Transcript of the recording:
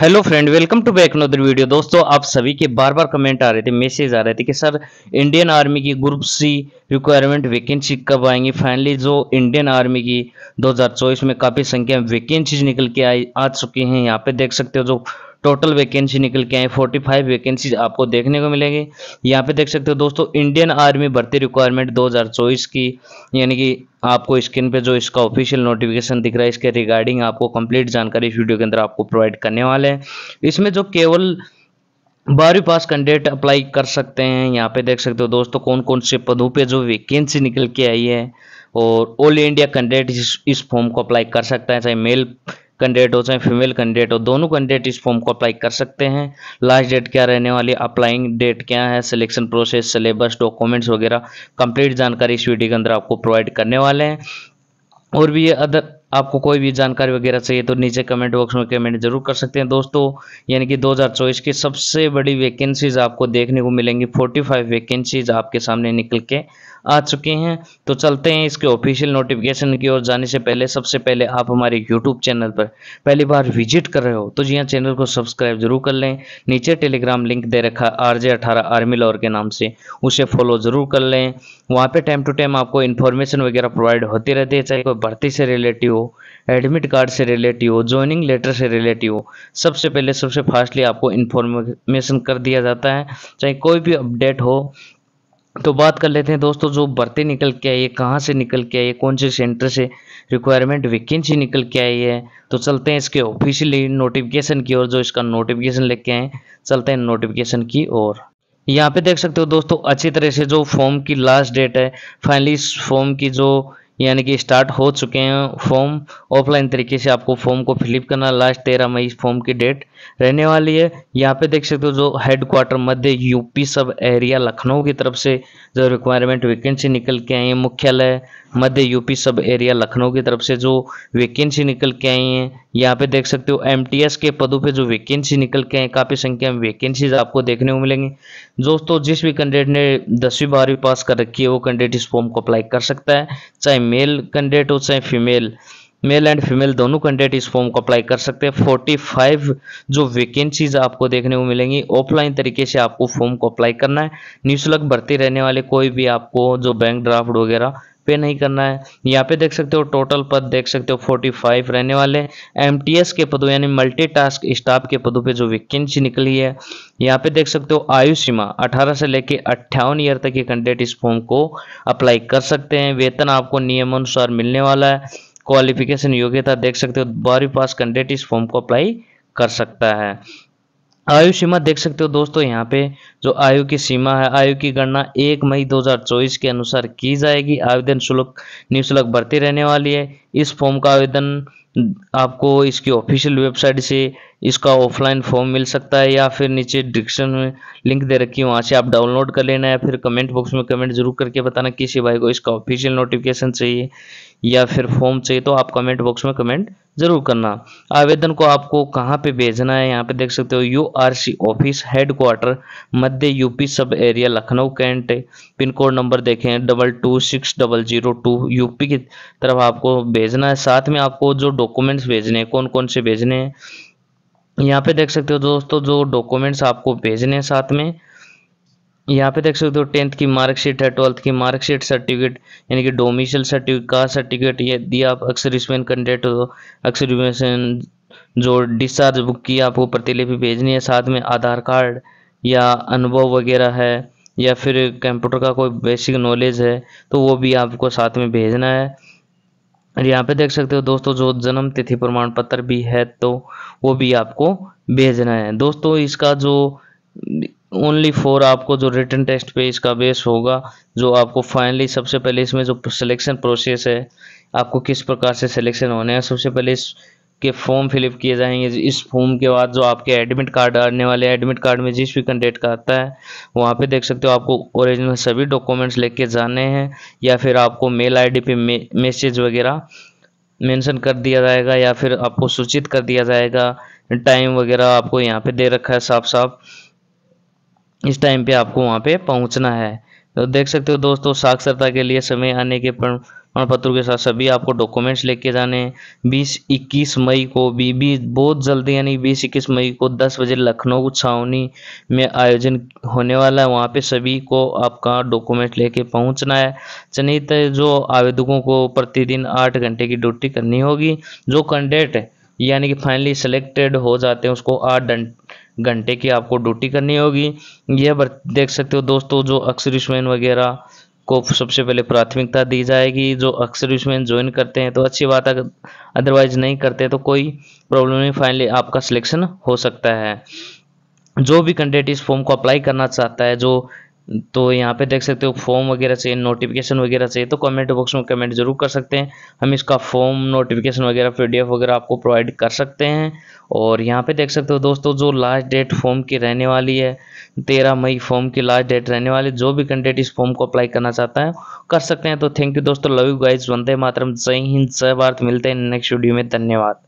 hello friend welcome to back another video दोस्तों आप सभी के बार बार कमेंट आ रहे थे मैसेज आ रहे थे कि सर इंडियन आर्मी की ग्रुप सी रिक्वायरमेंट वैकेंसी कब आएंगी फाइनली जो इंडियन आर्मी की 2024 में काफ़ी संख्या में वैकेंसीज निकल के आई आ चुकी हैं यहाँ पे देख सकते हो जो टोटल वैकेंसी निकल के आए 45 वैकेंसी आपको देखने को मिलेंगी यहाँ पे देख सकते हो दोस्तों इंडियन आर्मी भर्ती रिक्वायरमेंट 2024 की यानी कि आपको स्क्रीन पे जो इसका ऑफिशियल नोटिफिकेशन दिख रहा है इसके रिगार्डिंग आपको कंप्लीट जानकारी इस वीडियो के अंदर आपको प्रोवाइड करने वाले हैं इसमें जो केवल बारहवीं पास कैंडिडेट अप्लाई कर सकते हैं यहाँ पे देख सकते हो दोस्तों कौन कौन से पदों पे जो वैकेंसी निकल के आई है और ऑल इंडिया कैंडिडेट इस फॉर्म को अप्लाई कर सकता है चाहे मेल कैंडिडेट हो चाहे फीमेल कैंडिडेट हो दोनों कैंडिडेट इस फॉर्म को अप्लाई कर सकते हैं लास्ट डेट क्या रहने वाली अप्लाइंग डेट क्या है सिलेक्शन प्रोसेस सिलेबस डॉक्यूमेंट्स वगैरह कंप्लीट जानकारी इस वीडियो के अंदर आपको प्रोवाइड करने वाले हैं और भी ये अदर आपको कोई भी जानकारी वगैरह चाहिए तो नीचे कमेंट बॉक्स में कमेंट जरूर कर सकते हैं दोस्तों यानी कि 2024 की सबसे बड़ी वैकेंसीज आपको देखने को मिलेंगी 45 वैकेंसीज आपके सामने निकल के आ चुके हैं तो चलते हैं इसके ऑफिशियल नोटिफिकेशन की ओर जाने से पहले सबसे पहले आप हमारे यूट्यूब चैनल पर पहली बार विजिट कर रहे हो तो जी हाँ चैनल को सब्सक्राइब जरूर कर लें नीचे टेलीग्राम लिंक दे रखा आर जे अठारह आर्मी लॉर के नाम से उसे फॉलो जरूर कर लें वहाँ पर टाइम टू टाइम आपको इन्फॉर्मेशन वगैरह प्रोवाइड होती रहती है चाहे कोई भर्ती से रिलेटिव हो एडमिट कार्ड से रिलेटिव हो ज्वाइनिंग लेटर से रिलेटिव हो सबसे पहले सबसे फास्टली आपको इन्फॉर्मेशन कर दिया जाता है चाहे कोई भी अपडेट हो तो बात कर लेते हैं दोस्तों जो भर्ती निकल के आई है कहाँ से निकल के आई है कौन से सेंटर से रिक्वायरमेंट वैकेंसी निकल के आई है तो चलते हैं इसके ऑफिशियली नोटिफिकेशन की ओर जो इसका नोटिफिकेशन लेके आए चलते हैं नोटिफिकेशन की ओर यहाँ पे देख सकते हो दोस्तों अच्छी तरह से जो फॉर्म की लास्ट डेट है फाइनली इस फॉर्म की जो यानी कि स्टार्ट हो चुके हैं फॉर्म ऑफलाइन तरीके से आपको फॉर्म को फिलअप करना लास्ट तेरह मई फॉर्म की डेट रहने वाली है यहाँ पे देख सकते हो जो head quarter Madhya UP sub area Lucknow की तरफ से जो रिक्वायरमेंट वैकेंसी निकल के आई है मुख्यालय Madhya UP sub area Lucknow की तरफ से जो वैकेंसी निकल के आई है यहाँ पे देख सकते हो एमटीएस के पदों पे जो वैकेंसी निकल के आए काफ़ी संख्या में वैकेंसीज आपको देखने को मिलेंगी दोस्तों जिस भी कैंडिडेट ने दसवीं बारहवीं पास कर रखी है वो कैंडिडेट इस फॉर्म को अप्लाई कर सकता है चाहे मेल कैंडिडेट हो चाहे फीमेल मेल एंड फीमेल दोनों कैंडिडेट इस फॉर्म को अप्लाई कर सकते हैं 45 जो वैकेंसीज आपको देखने को मिलेंगी ऑफलाइन तरीके से आपको फॉर्म को अप्लाई करना है निःशुल्क भर्ती रहने वाले कोई भी आपको जो बैंक ड्राफ्ट वगैरह पे नहीं करना है यहाँ पे देख सकते हो टोटल पद देख सकते हो 45 रहने वाले एम के पदों यानी मल्टीटास्क स्टाफ के पदों पे जो वैकेंसी निकली है यहाँ पे देख सकते हो आयु सीमा 18 से लेके अट्ठावन ईयर तक के कैंडिडेट इस फॉर्म को अप्लाई कर सकते हैं वेतन आपको नियमानुसार मिलने वाला है क्वालिफिकेशन योग्यता देख सकते हो बारहवीं पास कैंडिडेट इस फॉर्म को अप्लाई कर सकता है आयु सीमा देख सकते हो दोस्तों यहाँ पे जो आयु की सीमा है आयु की गणना एक मई 2024 के अनुसार की जाएगी आवेदन शुल्क निःशुल्क बढ़ती रहने वाली है इस फॉर्म का आवेदन आपको इसकी ऑफिशियल वेबसाइट से इसका ऑफलाइन फॉर्म मिल सकता है या फिर नीचे डिस्क्रिप्शन में लिंक दे रखी है वहाँ से आप डाउनलोड कर लेना या फिर कमेंट बॉक्स में कमेंट जरूर करके बताना किसी भाई को इसका ऑफिशियल नोटिफिकेशन चाहिए या फिर फॉर्म चाहिए तो आप कमेंट बॉक्स में कमेंट जरूर करना आवेदन को आपको कहाँ पे भेजना है यहाँ पे देख सकते हो U R C office headquarter Madhya UP sub area Lucknow cantt pin code number देखें double two six double zero two UP की तरफ आपको भेजना है साथ में आपको जो डॉक्यूमेंट्स भेजने हैं कौन कौन से भेजने हैं यहाँ पे देख सकते हो दोस्तों जो डॉक्यूमेंट्स आपको भेजने हैं साथ में यहाँ पे देख सकते हो टेंथ की मार्कशीट है ट्वेल्थ की मार्कशीट सर्टिफिकेट यानी कि डोमिशल सर्टिफिकेट कास्ट सर्टिफिकेट ये दिया आप अक्सर इसमें कंटेक्ट हो तो, अक्सर जो डिस्चार्ज बुक की आपको प्रतिलिपि भेजनी है साथ में आधार कार्ड या अनुभव वगैरह है या फिर कंप्यूटर का कोई बेसिक नॉलेज है तो वो भी आपको साथ में भेजना है और यहाँ पे देख सकते हो दोस्तों जो जन्म तिथि प्रमाण पत्र भी है तो वो भी आपको भेजना है दोस्तों इसका जो ओनली फोर आपको जो रिटर्न टेस्ट पे इसका बेस होगा जो आपको फाइनली सबसे पहले इसमें जो सिलेक्शन प्रोसेस है आपको किस प्रकार से सिलेक्शन होने हैं सबसे पहले इस के फॉर्म फिलअप किए जाएंगे इस फॉर्म के बाद जो आपके एडमिट कार्ड आने वाले एडमिट कार्ड में जिस भी कैंडिडेट का आता है वहाँ पे देख सकते हो आपको ओरिजिनल सभी डॉक्यूमेंट्स लेके जाने हैं या फिर आपको मेल आईडी पे मैसेज मे, वगैरह मेंशन कर दिया जाएगा या फिर आपको सूचित कर दिया जाएगा टाइम वगैरह आपको यहाँ पर दे रखा है साफ साफ इस टाइम पर आपको वहाँ पर पहुँचना है तो देख सकते हो दोस्तों साक्षरता के लिए समय आने के प्रमाण पत्रों के साथ सभी आपको डॉक्यूमेंट्स लेके जाने हैं बीस इक्कीस मई को भी भी बहुत जल्दी यानी बीस इक्कीस मई को दस बजे लखनऊ छावनी में आयोजन होने वाला है वहाँ पे सभी को आपका डॉक्यूमेंट लेके पहुँचना है चनित जो आवेदकों को प्रतिदिन आठ घंटे की ड्यूटी करनी होगी जो कैंडिडेट यानी कि फाइनली सिलेक्टेड हो जाते हैं उसको आठ घंटे की आपको ड्यूटी करनी होगी यह देख सकते हो दोस्तों जो अक्षर वगैरह को सबसे पहले प्राथमिकता दी जाएगी जो अक्सर उसमें ज्वाइन करते हैं तो अच्छी बात अगर अदरवाइज नहीं करते तो कोई प्रॉब्लम नहीं फाइनली आपका सिलेक्शन हो सकता है जो भी कैंडिडेट इस फॉर्म को अप्लाई करना चाहता है जो तो यहाँ पे देख सकते हो फॉर्म वगैरह चाहिए नोटिफिकेशन वगैरह चाहिए तो कमेंट बॉक्स में कमेंट जरूर कर सकते हैं हम इसका फॉर्म नोटिफिकेशन वगैरह पीडीएफ वगैरह आपको प्रोवाइड कर सकते हैं और यहाँ पे देख सकते हो दोस्तों जो लास्ट डेट फॉर्म की रहने वाली है तेरह मई फॉर्म की लास्ट डेट रहने वाली जो भी कैंडिडेट इस फॉर्म को अप्लाई करना चाहता है कर सकते हैं तो थैंक यू दोस्तों लव यू गाइज वंदे मातरम जय हिंद जय भारत मिलते हैं नेक्स्ट वीडियो में धन्यवाद